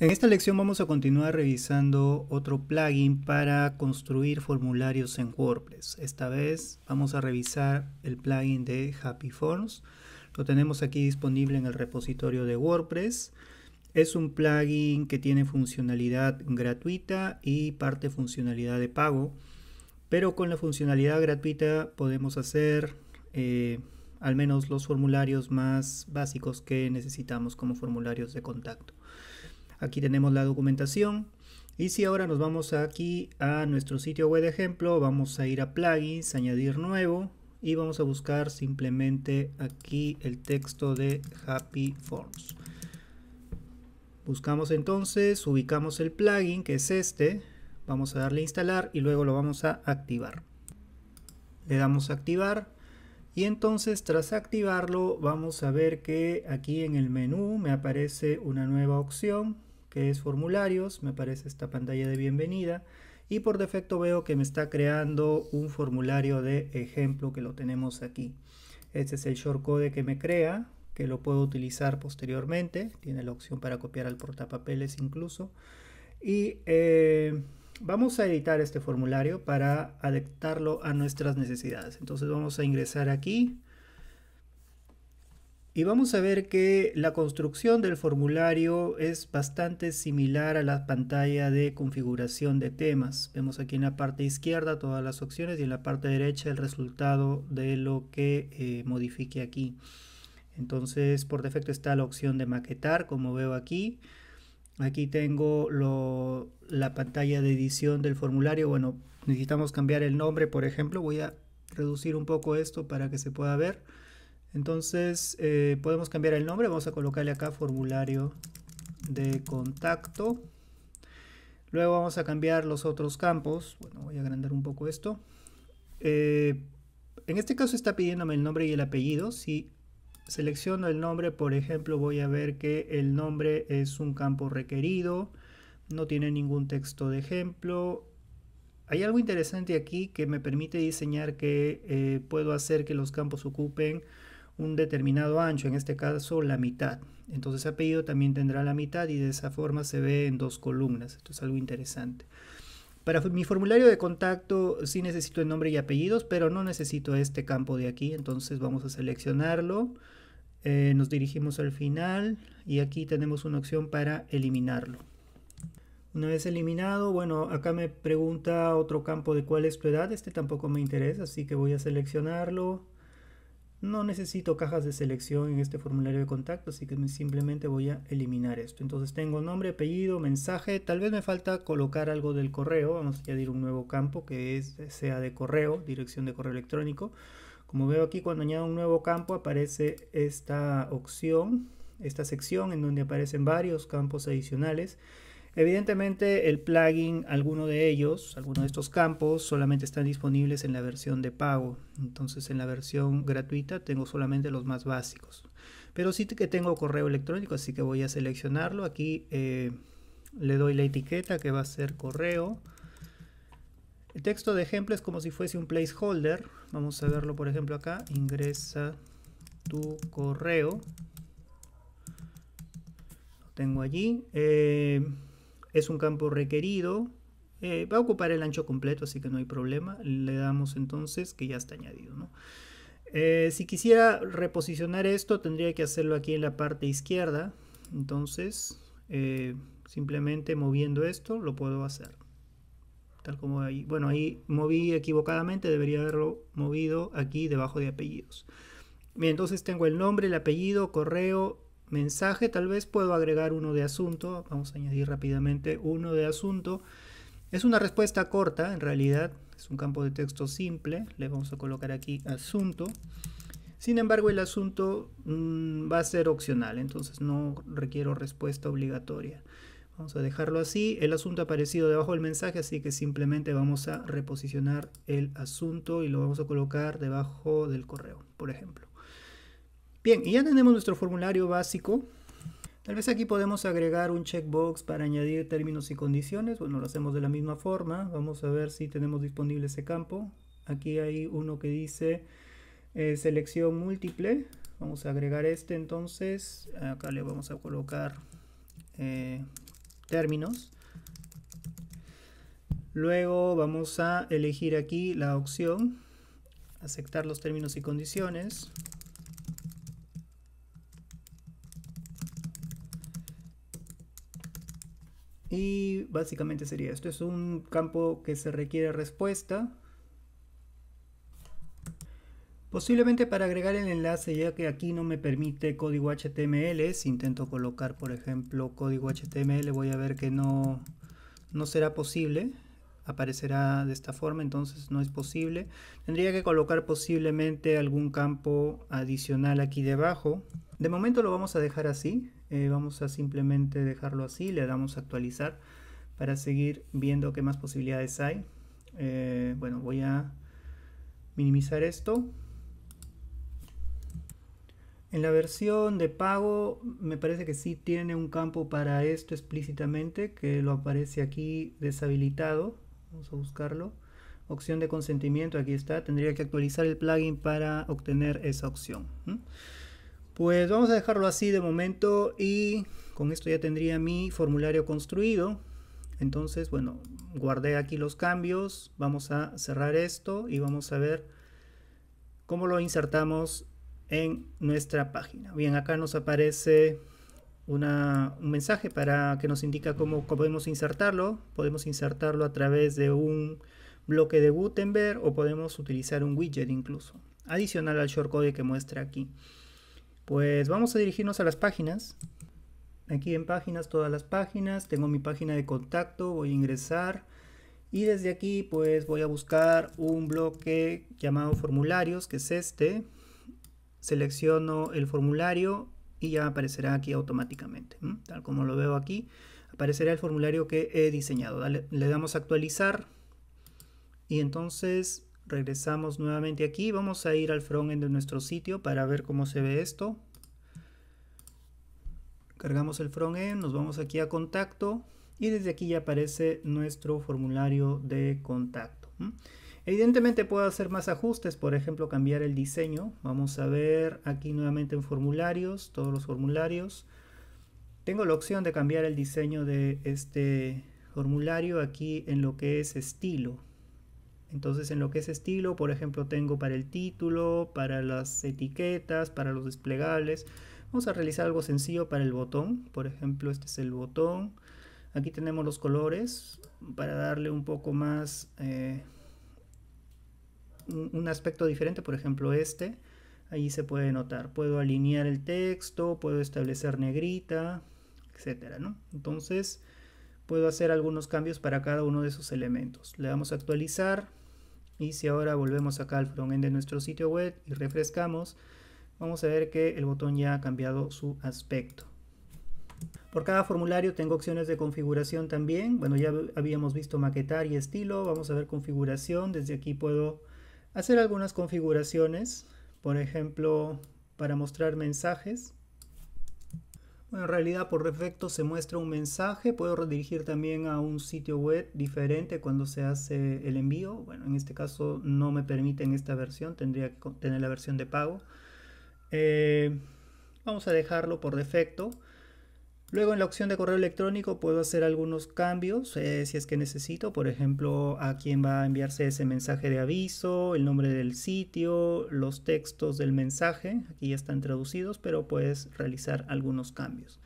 En esta lección vamos a continuar revisando otro plugin para construir formularios en WordPress. Esta vez vamos a revisar el plugin de Happy Forms. Lo tenemos aquí disponible en el repositorio de WordPress. Es un plugin que tiene funcionalidad gratuita y parte funcionalidad de pago. Pero con la funcionalidad gratuita podemos hacer eh, al menos los formularios más básicos que necesitamos como formularios de contacto. Aquí tenemos la documentación. Y si ahora nos vamos aquí a nuestro sitio web de ejemplo, vamos a ir a plugins, añadir nuevo y vamos a buscar simplemente aquí el texto de Happy Forms. Buscamos entonces, ubicamos el plugin que es este, vamos a darle a instalar y luego lo vamos a activar. Le damos a activar y entonces tras activarlo vamos a ver que aquí en el menú me aparece una nueva opción que es formularios, me aparece esta pantalla de bienvenida y por defecto veo que me está creando un formulario de ejemplo que lo tenemos aquí. Este es el shortcode que me crea, que lo puedo utilizar posteriormente, tiene la opción para copiar al portapapeles incluso. Y eh, vamos a editar este formulario para adaptarlo a nuestras necesidades. Entonces vamos a ingresar aquí y vamos a ver que la construcción del formulario es bastante similar a la pantalla de configuración de temas. Vemos aquí en la parte izquierda todas las opciones y en la parte derecha el resultado de lo que eh, modifique aquí. Entonces por defecto está la opción de maquetar como veo aquí. Aquí tengo la pantalla de edición del formulario. Bueno, necesitamos cambiar el nombre por ejemplo. Voy a reducir un poco esto para que se pueda ver. Entonces eh, podemos cambiar el nombre, vamos a colocarle acá formulario de contacto. Luego vamos a cambiar los otros campos. Bueno, voy a agrandar un poco esto. Eh, en este caso está pidiéndome el nombre y el apellido. Si selecciono el nombre, por ejemplo, voy a ver que el nombre es un campo requerido. No tiene ningún texto de ejemplo. Hay algo interesante aquí que me permite diseñar que eh, puedo hacer que los campos ocupen un determinado ancho, en este caso la mitad. Entonces apellido también tendrá la mitad y de esa forma se ve en dos columnas. Esto es algo interesante. Para mi formulario de contacto sí necesito el nombre y apellidos, pero no necesito este campo de aquí, entonces vamos a seleccionarlo. Eh, nos dirigimos al final y aquí tenemos una opción para eliminarlo. Una vez eliminado, bueno, acá me pregunta otro campo de cuál es tu edad, este tampoco me interesa, así que voy a seleccionarlo no necesito cajas de selección en este formulario de contacto, así que simplemente voy a eliminar esto. Entonces tengo nombre, apellido, mensaje. Tal vez me falta colocar algo del correo. Vamos a añadir un nuevo campo que es, sea de correo, dirección de correo electrónico. Como veo aquí, cuando añado un nuevo campo aparece esta opción, esta sección en donde aparecen varios campos adicionales. Evidentemente el plugin, alguno de ellos, alguno de estos campos, solamente están disponibles en la versión de pago. Entonces en la versión gratuita tengo solamente los más básicos. Pero sí que tengo correo electrónico, así que voy a seleccionarlo. Aquí eh, le doy la etiqueta que va a ser correo. El texto de ejemplo es como si fuese un placeholder. Vamos a verlo por ejemplo acá. Ingresa tu correo. Lo tengo allí. Eh, es un campo requerido. Eh, va a ocupar el ancho completo, así que no hay problema. Le damos entonces que ya está añadido. Eh, si quisiera reposicionar esto, tendría que hacerlo aquí en la parte izquierda. Entonces, eh, simplemente moviendo esto, lo puedo hacer. Tal como ahí. Bueno, ahí moví equivocadamente, debería haberlo movido aquí debajo de apellidos. Bien, entonces tengo el nombre, el apellido, correo, mensaje tal vez puedo agregar uno de asunto, vamos a añadir rápidamente uno de asunto. Es una respuesta corta en realidad, es un campo de texto simple, le vamos a colocar aquí asunto. Sin embargo, el asunto mm, va a ser opcional, entonces no requiero respuesta obligatoria. Vamos a dejarlo así, el asunto ha aparecido debajo del mensaje, así que simplemente vamos a reposicionar el asunto y lo vamos a colocar debajo del correo, por ejemplo. Bien, y ya tenemos nuestro formulario básico. Tal vez aquí podemos agregar un checkbox para añadir términos y condiciones. Bueno, lo hacemos de la misma forma. Vamos a ver si tenemos disponible ese campo. Aquí hay uno que dice eh, selección múltiple. Vamos a agregar este entonces. Acá le vamos a colocar eh, términos. Luego vamos a elegir aquí la opción aceptar los términos y condiciones. Y básicamente sería esto, es un campo que se requiere respuesta. Posiblemente para agregar el enlace, ya que aquí no me permite código HTML, si intento colocar por ejemplo código HTML voy a ver que no, no será posible, aparecerá de esta forma, entonces no es posible. Tendría que colocar posiblemente algún campo adicional aquí debajo. De momento lo vamos a dejar así, eh, vamos a simplemente dejarlo así, le damos a actualizar para seguir viendo qué más posibilidades hay. Eh, bueno, voy a minimizar esto. En la versión de pago me parece que sí tiene un campo para esto explícitamente, que lo aparece aquí deshabilitado. Vamos a buscarlo. Opción de consentimiento, aquí está. Tendría que actualizar el plugin para obtener esa opción. Pues vamos a dejarlo así de momento y con esto ya tendría mi formulario construido. Entonces, bueno, guardé aquí los cambios. Vamos a cerrar esto y vamos a ver cómo lo insertamos en nuestra página. Bien, acá nos aparece un mensaje para que nos indica cómo podemos insertarlo. Podemos insertarlo a través de un bloque de Gutenberg o podemos utilizar un widget incluso, adicional al shortcode que muestra aquí. Pues vamos a dirigirnos a las páginas. Aquí en páginas, todas las páginas. Tengo mi página de contacto, voy a ingresar. Y desde aquí pues voy a buscar un bloque llamado formularios, que es este. Selecciono el formulario y ya aparecerá aquí automáticamente. Tal como lo veo aquí, aparecerá el formulario que he diseñado. le damos a actualizar y entonces regresamos nuevamente aquí vamos a ir al frontend de nuestro sitio para ver cómo se ve esto cargamos el frontend nos vamos aquí a contacto y desde aquí ya aparece nuestro formulario de contacto evidentemente puedo hacer más ajustes por ejemplo cambiar el diseño vamos a ver aquí nuevamente en formularios todos los formularios tengo la opción de cambiar el diseño de este formulario aquí en lo que es estilo entonces en lo que es estilo, por ejemplo, tengo para el título, para las etiquetas, para los desplegables. Vamos a realizar algo sencillo para el botón. Por ejemplo, este es el botón. Aquí tenemos los colores para darle un poco más, eh, un, aspecto diferente. Por ejemplo, este. Ahí se puede notar. Puedo alinear el texto, puedo establecer negrita, etcétera, Entonces puedo hacer algunos cambios para cada uno de esos elementos. Le damos a actualizar y si ahora volvemos acá al frontend de nuestro sitio web y refrescamos, vamos a ver que el botón ya ha cambiado su aspecto. Por cada formulario tengo opciones de configuración también. Bueno, ya habíamos visto maquetar y estilo. Vamos a ver configuración. Desde aquí puedo hacer algunas configuraciones. Por ejemplo, para mostrar mensajes. Bueno, en realidad por defecto se muestra un mensaje, puedo redirigir también a un sitio web diferente cuando se hace el envío. Bueno, en este caso no me permiten esta versión, tendría que tener la versión de pago. Eh, vamos a dejarlo por defecto. Luego en la opción de correo electrónico puedo hacer algunos cambios eh, si es que necesito, por ejemplo, a quién va a enviarse ese mensaje de aviso, el nombre del sitio, los textos del mensaje, aquí ya están traducidos, pero puedes realizar algunos cambios.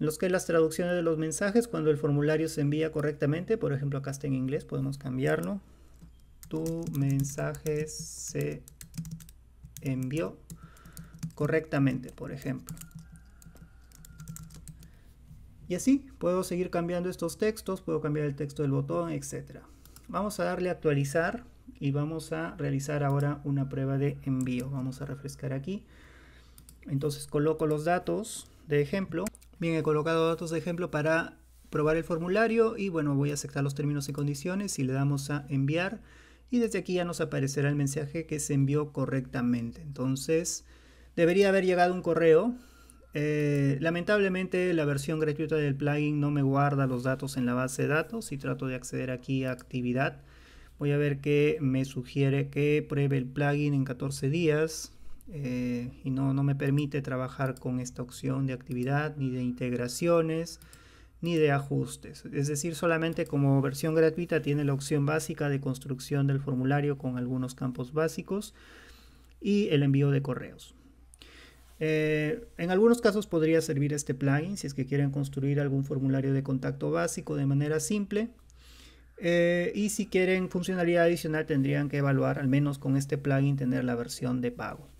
Los que las traducciones de los mensajes, cuando el formulario se envía correctamente, por ejemplo acá está en inglés, podemos cambiarlo. Tu mensaje se envió correctamente, por ejemplo. Y así puedo seguir cambiando estos textos, puedo cambiar el texto del botón, etc. Vamos a darle a actualizar y vamos a realizar ahora una prueba de envío. Vamos a refrescar aquí. Entonces coloco los datos de ejemplo. Bien, he colocado datos de ejemplo para probar el formulario y bueno, voy a aceptar los términos y condiciones y le damos a enviar y desde aquí ya nos aparecerá el mensaje que se envió correctamente. Entonces, debería haber llegado un correo eh, lamentablemente la versión gratuita del plugin no me guarda los datos en la base de datos y trato de acceder aquí a actividad. Voy a ver que me sugiere que pruebe el plugin en 14 días eh, y no me permite trabajar con esta opción de actividad ni de integraciones ni de ajustes. Es decir, solamente como versión gratuita tiene la opción básica de construcción del formulario con algunos campos básicos y el envío de correos. Eh, en algunos casos podría servir este plugin si es que quieren construir algún formulario de contacto básico de manera simple. Eh, y si quieren funcionalidad adicional tendrían que evaluar, al menos con este plugin, tener la versión de pago.